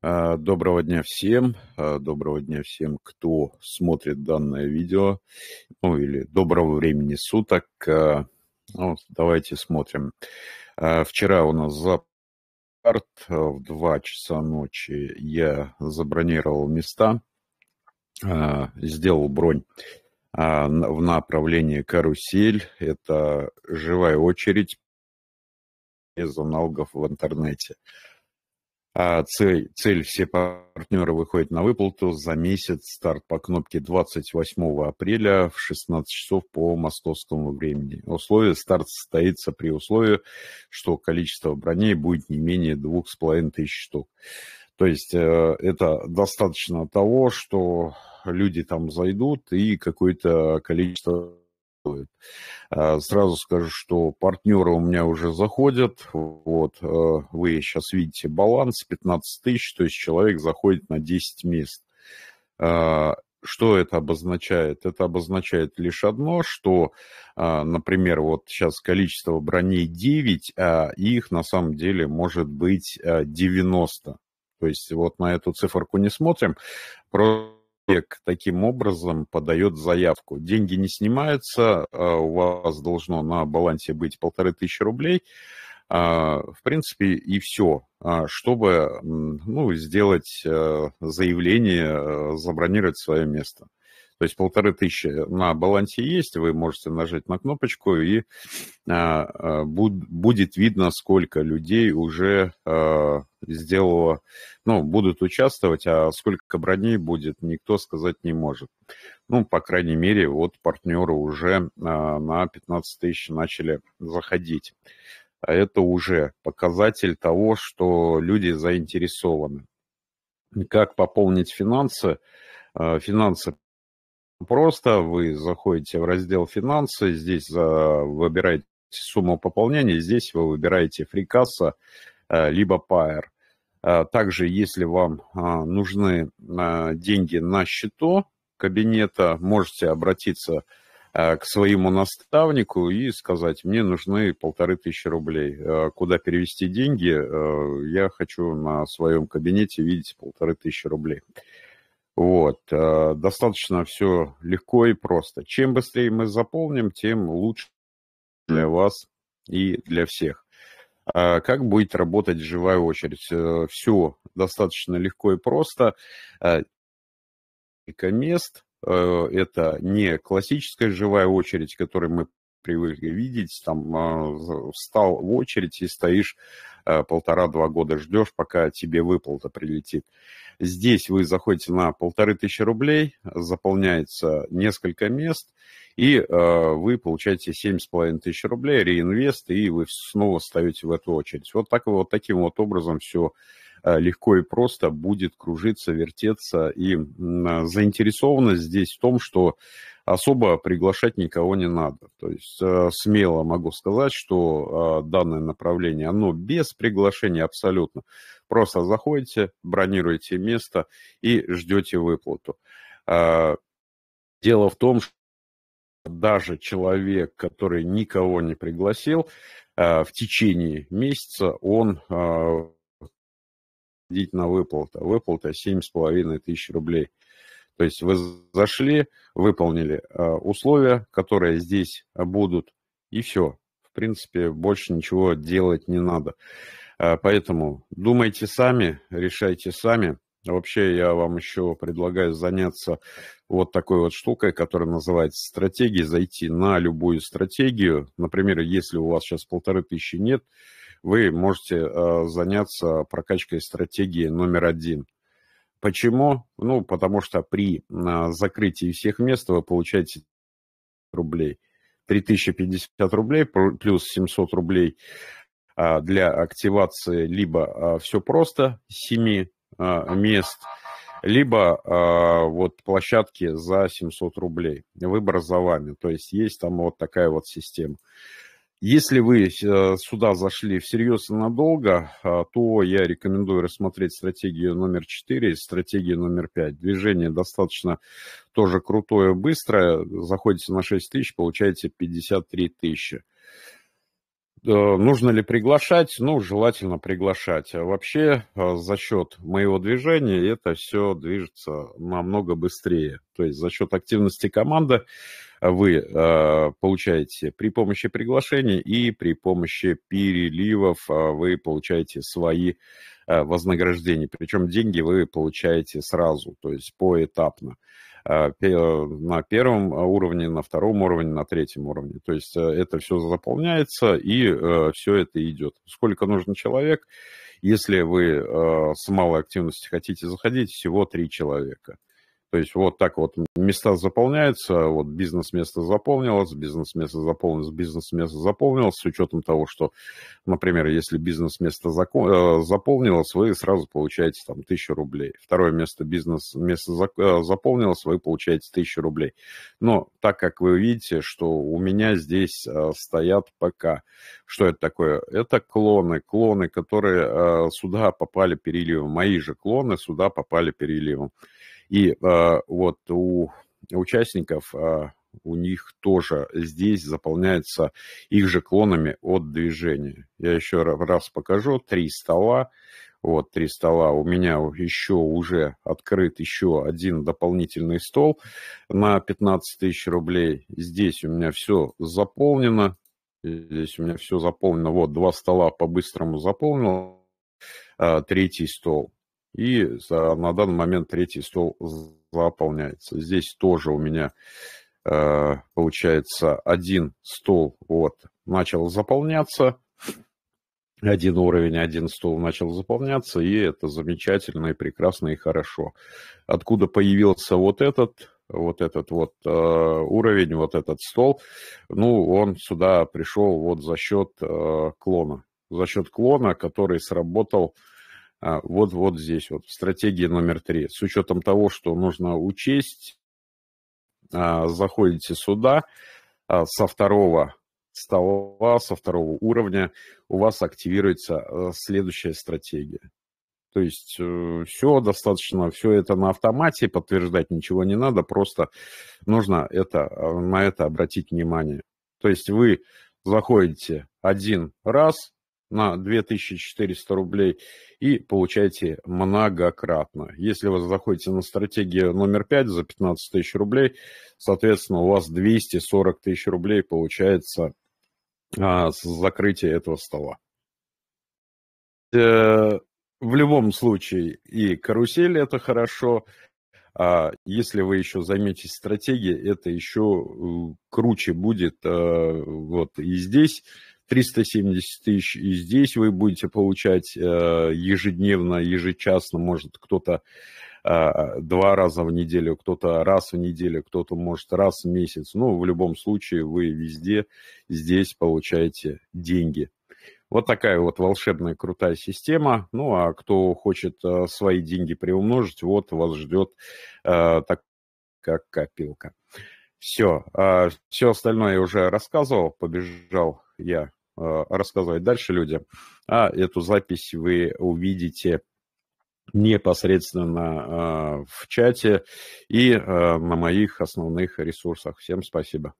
А, доброго дня всем, а, доброго дня всем, кто смотрит данное видео, ну или доброго времени суток. Вот, а, ну, давайте смотрим. Вчера у нас запарт в 2 часа ночи я забронировал места, сделал бронь в направлении «Карусель». Это живая очередь из аналогов в интернете. А цель, цель все партнеры выходят на выплату за месяц. Старт по кнопке 28 апреля в 16 часов по московскому времени. Условие старт состоится при условии, что количество броней будет не менее 2,5 тысяч штук. То есть э, это достаточно того, что люди там зайдут и какое-то количество стоит. А, сразу скажу, что партнеры у меня уже заходят. Вот, а, вы сейчас видите баланс 15 тысяч, то есть человек заходит на 10 мест. А, что это обозначает? Это обозначает лишь одно, что, например, вот сейчас количество броней 9, а их на самом деле может быть 90. То есть вот на эту циферку не смотрим, просто человек таким образом подает заявку. Деньги не снимаются, а у вас должно на балансе быть полторы тысячи рублей. А, в принципе, и все, а чтобы ну, сделать э, заявление, э, забронировать свое место. То есть полторы тысячи на балансе есть, вы можете нажать на кнопочку, и а, а буд, будет видно, сколько людей уже а, сделало, ну, будут участвовать, а сколько броней будет, никто сказать не может. Ну, по крайней мере, вот партнеры уже а, на 15 тысяч начали заходить. А это уже показатель того, что люди заинтересованы. Как пополнить финансы? А, финансы просто. Вы заходите в раздел «Финансы», здесь выбираете сумму пополнения, здесь вы выбираете фрикасса, э, либо пайер. Э, также, если вам а, нужны а, деньги на счету кабинета, можете обратиться э, к своему наставнику и сказать, мне нужны полторы тысячи рублей. Куда перевести деньги? Я хочу на своем кабинете видеть полторы тысячи рублей. Вот. Э, достаточно все легко и просто. Чем быстрее мы заполним, тем лучше для вас и для всех. А как будет работать живая очередь? Э, все достаточно легко и просто. Э, мест. Это не классическая живая очередь, которую мы привыкли видеть. Там а, встал в очередь и стоишь полтора-два года, ждешь, пока тебе выплата прилетит. Здесь вы заходите на полторы тысячи рублей, заполняется несколько мест, и э, вы получаете семь с половиной тысяч рублей, реинвест, и вы снова встаете в эту очередь. Вот так вот таким вот образом все Э, легко и просто будет кружиться, вертеться. И а, заинтересованность здесь в том, что особо приглашать никого не надо. То есть э, смело могу сказать, что э, данное направление, оно без приглашения абсолютно. Просто заходите, бронируете место и ждете выплату. Дело в том, что даже человек, который никого не пригласил, в течение месяца он ходить на а выплата. Выплата 7,5 тысяч рублей. То есть вы зашли, выполнили э, условия, которые здесь будут, и все. В принципе, больше ничего делать не надо. Э, поэтому думайте сами, решайте сами. Вообще я вам еще предлагаю заняться вот такой вот штукой, которая называется стратегией, зайти на любую стратегию. Например, если у вас сейчас полторы тысячи нет, вы можете э, заняться прокачкой стратегии номер один. Почему? Ну, потому что при закрытии всех мест вы получаете рублей. 3050 рублей плюс 700 рублей а, для активации либо а, все просто 7 а, мест, либо вот площадки за 700 рублей. Выбор за вами. То есть есть там вот такая вот система. Если вы э, сюда зашли всерьез и надолго, а, то я рекомендую рассмотреть стратегию номер 4 и стратегию номер 5. Движение достаточно тоже крутое, быстрое. Заходите на 6 тысяч, получаете 53 тысячи. Э, нужно ли приглашать? Ну, желательно приглашать. А вообще, э, за счет моего движения это все движется намного быстрее. То есть за счет активности команды вы а, получаете при помощи приглашений и при помощи переливов а, вы получаете свои а, вознаграждения. Причем деньги вы получаете сразу, то есть поэтапно на первом уровне, на втором уровне, на третьем уровне. То есть это все заполняется и все это идет. Сколько нужно человек? Если вы с малой активностью хотите заходить, всего три человека – то есть вот так вот места заполняются, вот бизнес-место заполнилось, бизнес-место заполнилось, бизнес-место заполнилось, с учетом того, что, например, если бизнес-место э, заполнилось, вы сразу получаете там тысячу рублей. Второе место бизнес-место э, заполнилось, вы получаете тысячу рублей. Но так как вы видите, что у меня здесь э, стоят пока, что это такое? Это клоны, клоны, которые сюда попали переливом, мои же клоны сюда попали переливом. И э, вот у участников, э, у них тоже здесь заполняется их же клонами от движения. Я еще раз покажу. Три стола. Вот три стола. У меня еще уже открыт еще один дополнительный стол на 15 тысяч рублей. Здесь у меня все заполнено. Здесь у меня все заполнено. Вот два стола по-быстрому заполнил. А, третий стол. И на данный момент третий стол заполняется. Здесь тоже у меня э, получается один стол вот начал заполняться, один уровень, один стол начал заполняться, и это замечательно и прекрасно и хорошо. Откуда появился вот этот, вот этот вот э, уровень, вот этот стол, ну, он сюда пришел вот за счет э, клона, за счет клона, который сработал э, а вот, вот здесь, вот, стратегия номер три. С учетом того, что нужно учесть, а, заходите сюда, а, со второго стола, со второго уровня у вас активируется следующая стратегия. То есть э, все достаточно, все это на автомате, подтверждать ничего не надо, просто нужно это, на это обратить внимание. То есть вы заходите один раз, на 2400 рублей и получаете многократно. Если вы заходите на стратегию номер 5 за 15 тысяч рублей, соответственно, у вас 240 тысяч рублей получается а, с закрытия этого стола. Э, в любом случае и карусель это хорошо, а если вы еще займетесь стратегией, это еще э, круче будет. Э, вот и здесь 370 тысяч и здесь вы будете получать э, ежедневно, ежечасно, может кто-то э, два раза в неделю, кто-то раз в неделю, кто-то может раз в месяц. Ну, в любом случае вы везде здесь получаете деньги. Вот такая вот волшебная крутая система. Ну, а кто хочет э, свои деньги приумножить, вот вас ждет э, так как копилка. Все, э, все остальное я уже рассказывал, побежал я Э, рассказывать дальше людям. А эту запись вы увидите непосредственно э, в чате и э, на моих основных ресурсах. Всем спасибо.